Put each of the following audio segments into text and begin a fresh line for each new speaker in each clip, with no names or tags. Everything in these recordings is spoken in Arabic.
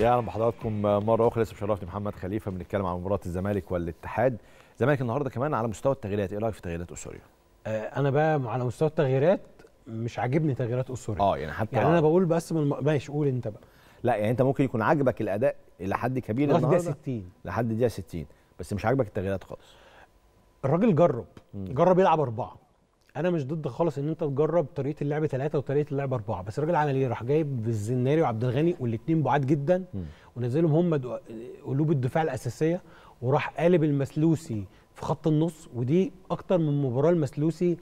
يا اهلا بحضراتكم مره اخرى لسه مشرفني محمد خليفه بنتكلم عن مباراه الزمالك والاتحاد الزمالك النهارده كمان على مستوى التغييرات ايه رايك في تغييرات اسوريا آه، انا بقى على مستوى التغييرات مش عاجبني تغييرات اسوريا اه يعني حتى يعني انا بقول بس من ماشي قول انت بقى لا يعني انت ممكن يكون عاجبك الاداء الى حد كبير النهارده لحد 60 لحد دقيقه 60 بس مش عاجبك التغييرات خالص الراجل جرب جرب يلعب اربعه انا مش ضد خالص ان انت تجرب طريقه اللعب ثلاثه وطريقه اللعب اربعه بس الراجل عمل ايه راح جايب الزناري وعبد الغني والاثنين بعاد جدا ونزلهم هم قلوب الدفاع الاساسيه وراح قالب المسلوسي في خط النص ودي اكتر من مباراه المسلوسي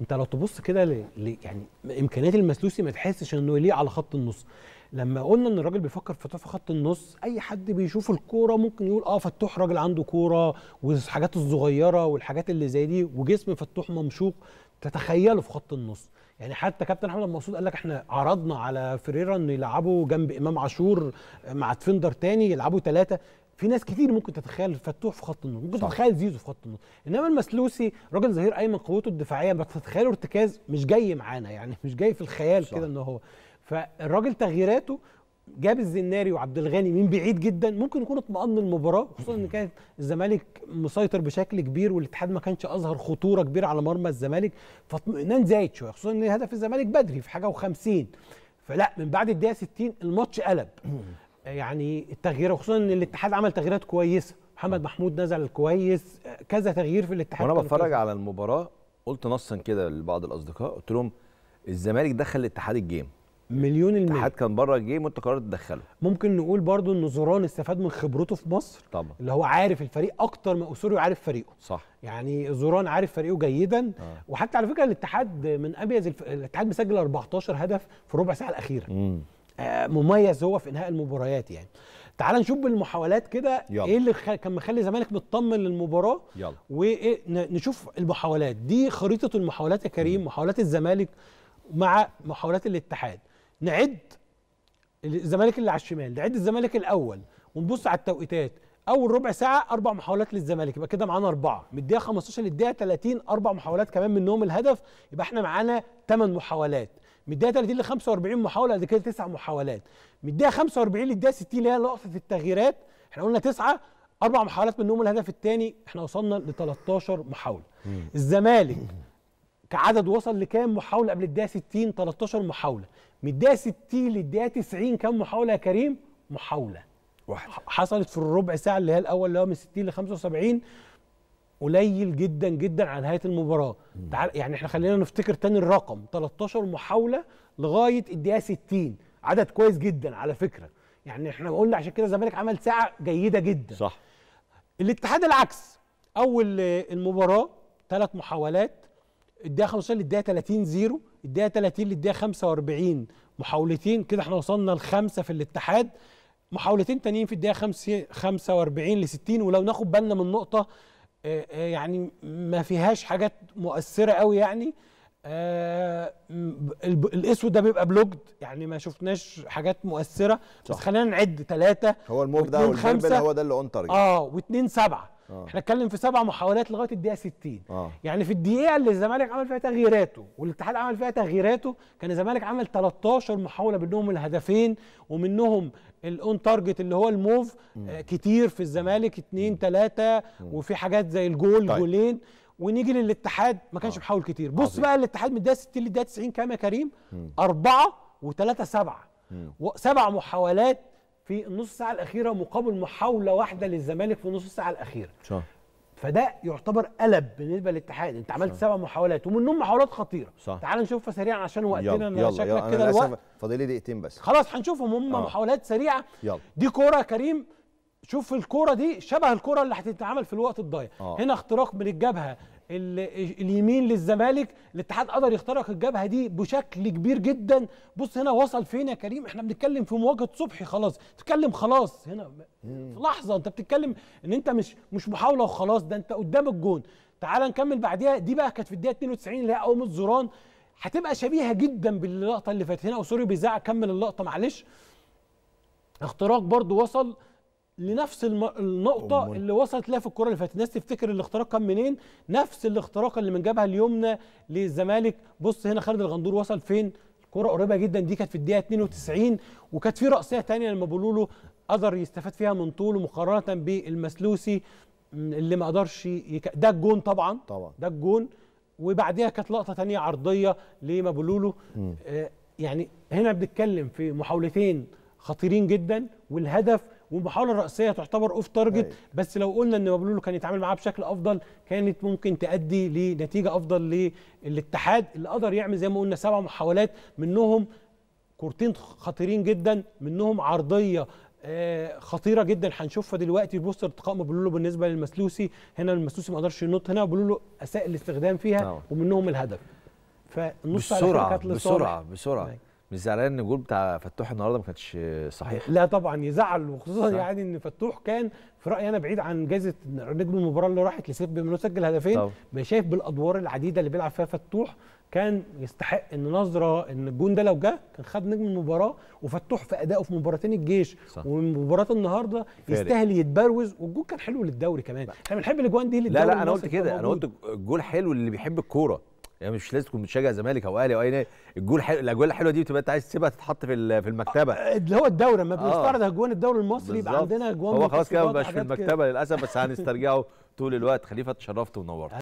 انت لو تبص كده ل... ل... يعني امكانيات المسلوسي ما تحسش انه ليه على خط النص لما قلنا ان الراجل بيفكر في خط النص اي حد بيشوف الكوره ممكن يقول اه فتوح راجل عنده كوره والحاجات الصغيره والحاجات اللي زي دي وجسم فتوح ممشوق تتخيله في خط النص يعني حتى كابتن احمد المقصود قال لك احنا عرضنا على فريرا انه يلعبوا جنب امام عاشور مع تفندر تاني يلعبوا ثلاثه في ناس كتير ممكن تتخيل فتوح في خط النص ممكن صح. تتخيل زيزو في خط النص انما المسلوسي راجل ظهير ايمن قوته الدفاعيه ما تتخيله ارتكاز مش جاي معانا يعني مش جاي في الخيال كده ان هو فالراجل تغييراته جاب الزناري وعبد الغني من بعيد جدا ممكن يكون اطمئن المباراه خصوصا ان كان الزمالك مسيطر بشكل كبير والاتحاد ما كانش اظهر خطوره كبيره على مرمى الزمالك فاطمئنان زايد شويه خصوصا ان هدف الزمالك بدري في حاجه و50 فلا من بعد الدقيقه 60 الماتش قلب يعني التغيير خصوصا ان الاتحاد عمل تغييرات كويسه محمد محمود نزل كويس كذا تغيير في الاتحاد وانا بتفرج على المباراه قلت نصا كده لبعض الاصدقاء قلت لهم الزمالك دخل الاتحاد الجيم مليون المية الاتحاد كان بره الجيم وانت قررت تدخله ممكن نقول برضو ان زوران استفاد من خبرته في مصر طبعا اللي هو عارف الفريق اكتر ما اسوريو عارف فريقه صح يعني زوران عارف فريقه جيدا آه. وحتى على فكره الاتحاد من ابيض الف... الاتحاد مسجل 14 هدف في ربع ساعه الاخيره آه مميز هو في انهاء المباريات يعني تعال نشوف بالمحاولات كده ايه اللي خ... كان مخلي الزمالك مطمن للمباراه يلا ونشوف المحاولات دي خريطه المحاولات يا كريم مم. محاولات الزمالك مع محاولات الاتحاد نعد الزمالك اللي على الشمال نعد الزمالك الاول ونبص على التوقيتات اول ربع ساعه اربع محاولات للزمالك يبقى كده معانا اربعه من الدقيقه 15 للدقيقه 30 اربع محاولات كمان منهم الهدف يبقى احنا معانا 8 محاولات من الدقيقه 30 ل 45 محاوله دي كده 9 محاولات من الدقيقه 45 للدقيقه 60 اللي هي لقطه التغييرات احنا قلنا 9 اربع محاولات منهم الهدف الثاني احنا وصلنا ل 13 محاوله الزمالك كعدد وصل لكام محاوله قبل الدقيقه 60 13 محاوله من الدقيقه 60 للدقيقه 90 كام محاوله يا كريم؟ محاوله واحده حصلت في الربع ساعه اللي هي الاول اللي هو من 60 ل 75 قليل جدا جدا على نهايه المباراه تعال يعني احنا خلينا نفتكر تاني الرقم 13 محاوله لغايه الدقيقه 60 عدد كويس جدا على فكره يعني احنا قلنا عشان كده الزمالك عمل ساعه جيده جدا صح الاتحاد العكس اول المباراه ثلاث محاولات الدقيقه 15 للدقيقه 30 زيرو الدقيقه 30 للدقيقه 45 محاولتين كده احنا وصلنا لخمسه في الاتحاد محاولتين تانيين في الدقيقه 45 ل 60 ولو ناخد بالنا من نقطه آه، آه، يعني ما فيهاش حاجات مؤثره قوي يعني آه الاسود ده بيبقى بلوجد يعني ما شفناش حاجات مؤثره صح. بس خلينا نعد ثلاثه هو الموف ده هو ده اللي اون تارجت اه واثنين سبعه آه. احنا اتكلم في سبع محاولات لغايه الدقيقه 60 آه. يعني في الدقيقه اللي الزمالك عمل فيها تغييراته والاتحاد عمل فيها تغييراته كان الزمالك عمل 13 محاوله منهم الهدفين ومنهم الاون تارجت اللي هو الموف آه كتير في الزمالك 2 3 وفي حاجات زي الجول طيب. جولين ونيجي للاتحاد ما كانش بيحاول آه. محاول كتير بص عزيز. بقى الاتحاد من الدقيقه 60 للدقيقه 90 كام يا كريم؟ 4 و3 7 سبع محاولات في النص ساعه الاخيره مقابل محاوله واحده للزمالك في النص ساعه الاخيره صح فده يعتبر قلب بالنسبه للاتحاد انت عملت سبع محاولات ومنهم محاولات خطيره صح. تعال نشوفها سريعا عشان وقتنا يلا شكلك كده الوقت فاضل لي دقيقتين بس خلاص هنشوفهم هم آه. محاولات سريعه يلا. دي كوره كريم شوف الكوره دي شبه الكوره اللي هتتعمل في الوقت الضايع آه. هنا اختراق من الجبهه اليمين للزمالك الاتحاد قدر يخترق الجبهه دي بشكل كبير جدا بص هنا وصل فين يا كريم احنا بنتكلم في مواجهه صبحي خلاص تتكلم خلاص هنا في لحظه انت بتتكلم ان انت مش مش محاوله وخلاص ده انت قدام الجون تعال نكمل بعديها دي بقى كانت في الدقيقه 92 اللي هي قومة زوران هتبقى شبيهه جدا باللقطه اللي فاتت هنا وسوري بيزعق كمل اللقطه معلش اختراق برضو وصل لنفس النقطة اللي وصلت لها في الكرة اللي فاتت، الناس تفتكر الاختراق كان منين؟ نفس الاختراق اللي من جبهة اليمنى للزمالك، بص هنا خالد الغندور وصل فين؟ الكرة قريبة جدا دي كانت في الدقيقة 92 وكانت في رأسية تانية لما بولولو قدر يستفاد فيها من طوله مقارنة بالمسلوسي اللي ما قدرش يك... ده الجون طبعا طبعا ده الجون وبعديها كانت لقطة تانية عرضية لمابولولو آه يعني هنا بنتكلم في محاولتين خطيرين جدا والهدف والمحاوله الرئيسيه تعتبر اوف أيوة. تارجت بس لو قلنا ان مبلولو كان يتعامل معاها بشكل افضل كانت ممكن تؤدي لنتيجه افضل للاتحاد اللي قدر يعمل زي ما قلنا سبع محاولات منهم كورتين خطيرين جدا منهم عرضيه آه، خطيره جدا هنشوفها دلوقتي بوستر ارتقاء مبلولو بالنسبه للمسلوسي هنا المسلوسي ما قدرش ينط هنا مبلولو اساء الاستخدام فيها نعم. ومنهم الهدف فالنص بسرعه بسرعه بسرعه مش زعلان ان الجول بتاع فتوح النهارده ما كانش صحيح لا طبعا يزعل وخصوصا صح. يعني ان فتوح كان في رايي انا بعيد عن جائزه نجم المباراه اللي راحت بما انه سجل هدفين شايف بالادوار العديده اللي بيلعب فيها فتوح كان يستحق ان نظره ان الجون ده لو جه كان خد نجم المباراه وفتوح في ادائه في مباراتين الجيش ومباراه النهارده يستاهل يتبروز والجون كان حلو للدوري كمان احنا بنحب الاجوان دي للدوري لا لا انا قلت كده انا قلت الجول حلو اللي بيحب الكوره يعني مش لازم تكون بتشجع زمالك او اهلي او اي نادي الجول حلو الاجوال الحلوه دي بتبقى انت عايز تسيبها تتحط في في المكتبه آه، اللي هو الدوري لما بنستعرض آه. اجوان الدوري المصري يبقى عندنا اجوان هو خلاص كده ما في المكتبه للاسف بس هنسترجعه طول الوقت خليفه اتشرفت ونورت